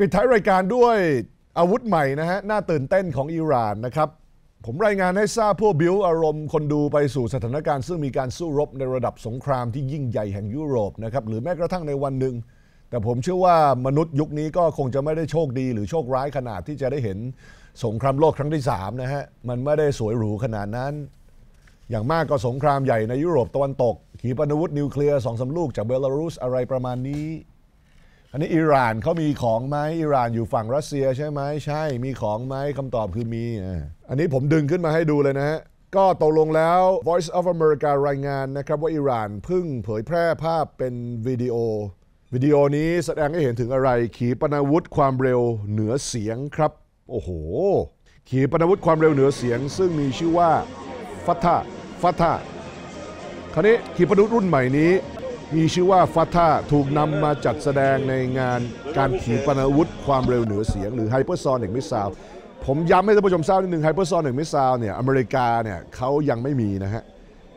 ปิดท้ายรายการด้วยอาวุธใหม่นะฮะน่าตื่นเต้นของอิหร่านนะครับ ผมรายงานให้ทราบพวกบิวอารมณ์คนดูไปสู่สถานการณ์ ซึ่งมีการสู้รบในระดับสงครามที่ยิ่งใหญ่แห่งยุโรปนะครับหรือแม้กระทั่งในวันหนึ่ง แต่ผมเชื่อว่ามนุษย์ยุคนี้ก็คงจะไม่ได้โชคดี หรือโชคร้ายขนาดที่จะได้เห็นสงครามโลกครั้งที่3นะฮะมันไม่ได้สวยหรูขนาดนั้น อย่างมากก็สงครามใหญ่ในยุโรปตะวันตกขีปนาวุธนิวเคลียร์สองสาลูกจากเบลารุสอะไรประมาณนี้อันนี้อิหร่านเขามีของไหมอิหร่านอยู่ฝั่งรัสเซียใช่ไหมใช่มีของไหมคำตอบคือมี อันนี้ผมดึงขึ้นมาให้ดูเลยนะฮะ ก็ตกลงแล้ว Voice of America รายงานนะครับว่าอิหร่านพึ่งเผยแพร่ภาพเป็นวิดีโอวิดีโอนี้แสดงให้เห็นถึงอะไร ขีปนาวุธความเร็วเหนือเสียงครับ โอ้โห ขีปนาวุธความเร็วเหนือเสียงซึ่งมีชื่อว่าฟัตตาฟัตตาคราวนี้ขีปนาวุธรุ่นใหม่นี้มีชื่อว่าฟัตทาถูกนำมาจัดแสดงในงานการขี่ปนาวุธ ความเร็วเหนือเสียงหรือไฮเปอร์ซอนิกมิสซลวผมย้ำให้ท่านผู้ชมทราบนิดนึงไฮเปอร์ซอนิกมิสซลวเนี่ยอเมริกาเนี่ยเขายังไม่มีนะฮะ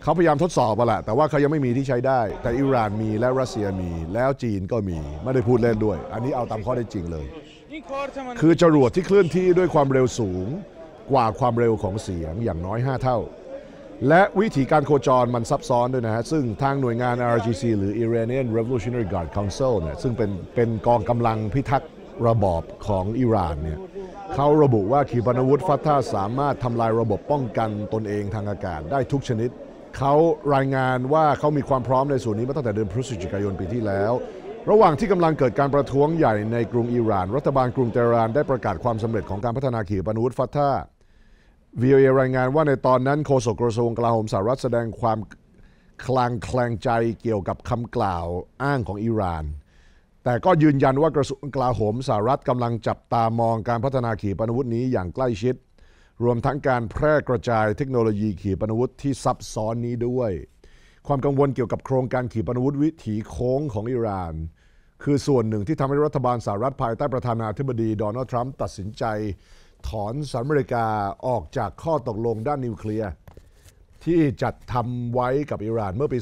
เขาพยายามทดสอบมาละแต่ว่าเขายังไม่มีที่ใช้ได้ แต่อิหร่านมีและรัสเซียมี แล้วจีนก็มี ไม่ได้พูดเล่นด้วย อันนี้เอาตามข้อได้จริงเลย คือจรวดที่เคลื่อนที่ด้วยความเร็วสูงกว่าความเร็วของเสียงอย่างน้อย 5 เท่าและวิธีการโคจรมันซับซ้อนด้วยนะฮะ ซึ่งทางหน่วยงาน RGC หรือ Iranian Revolutionary Guard Council เนี่ยซึ่งเป็นเป็นกองกำลังพิทักษ์ระบอบของอิหร่าน เนี่ยเขาระบุว่าขีปนาวุธฟัตตาสามารถทำลายระบบป้องกันตนเองทางอากาศได้ทุกชนิด เขารายงานว่าเขามีความพร้อมในส่วนนี้มาตั้งแต่เดือนพฤศจิกายนปีที่แล้ว ระหว่างที่กำลังเกิดการประท้วงใหญ่ในกรุงอิหร่าน รัฐบาลกรุงเตหะรานได้ประกาศความสำเร็จของการพัฒนาขีปนาวุธฟัตตาวีเอรายงานว่าในตอนนั้นโฆษกกระทรวงกลาโหมสหรัฐแสดงความคลางแคลงใจเกี่ยวกับคำกล่าวอ้างของอิหร่าน แต่ก็ยืนยันว่ากระทรวงกลาโหมสหรัฐกำลังจับตามองการพัฒนาขีปนาวุธนี้อย่างใกล้ชิด รวมทั้งการแพร่กระจายเทคโนโลยีขีปนาวุธที่ซับซ้อนนี้ด้วย ความกังวลเกี่ยวกับโครงการขีปนาวุธวิถีโค้งของอิหร่าน คือส่วนหนึ่งที่ทำให้รัฐบาลสหรัฐภายใต้ประธานาธิบดีโดนัลด์ทรัมป์ตัดสินใจถอนสหรัฐอเมริกา ออกจากข้อตกลงด้านนิวเคลียร์ ที่จัดทำไว้กับอิหร่านเมื่อปี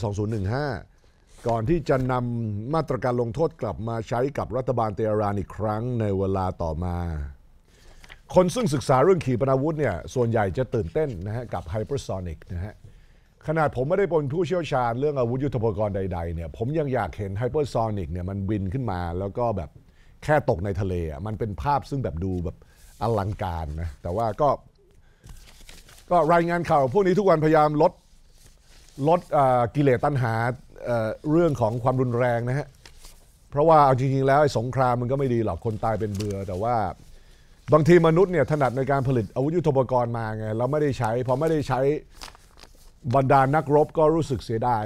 2015 ก่อนที่จะนำมาตรการลงโทษกลับมาใช้กับรัฐบาลเตหรานอีกครั้งในเวลาต่อมา คนซึ่งศึกษาเรื่องขีปนาวุธเนี่ย ส่วนใหญ่จะตื่นเต้นนะฮะกับไฮเปอร์โซนิกนะฮะ ขนาดผมไม่ได้เป็นผู้เชี่ยวชาญเรื่องอาวุธยุทโธปกรณ์ใดๆเนี่ย ผมยังอยากเห็นไฮเปอร์โซนิกเนี่ยมันบินขึ้นมาแล้วก็แบบแค่ตกในทะเลอ่ะ มันเป็นภาพซึ่งแบบดูแบบอลังการนะ แต่ว่าก็ก็รายงานข่าวพวกนี้ทุกวันพยายามลดลดกิเลสตัณหาเรื่องของความรุนแรงนะฮะ เพราะว่าเอาจริงๆแล้วสงครามมันก็ไม่ดีหรอกคนตายเป็นเบือ แต่ว่าบางทีมนุษย์เนี่ยถนัดในการผลิต อาวุธยุทโธปกรณ์มาไงเราไม่ได้ใช้ พอไม่ได้ใช้บรรดานักรบก็รู้สึกเสียดาย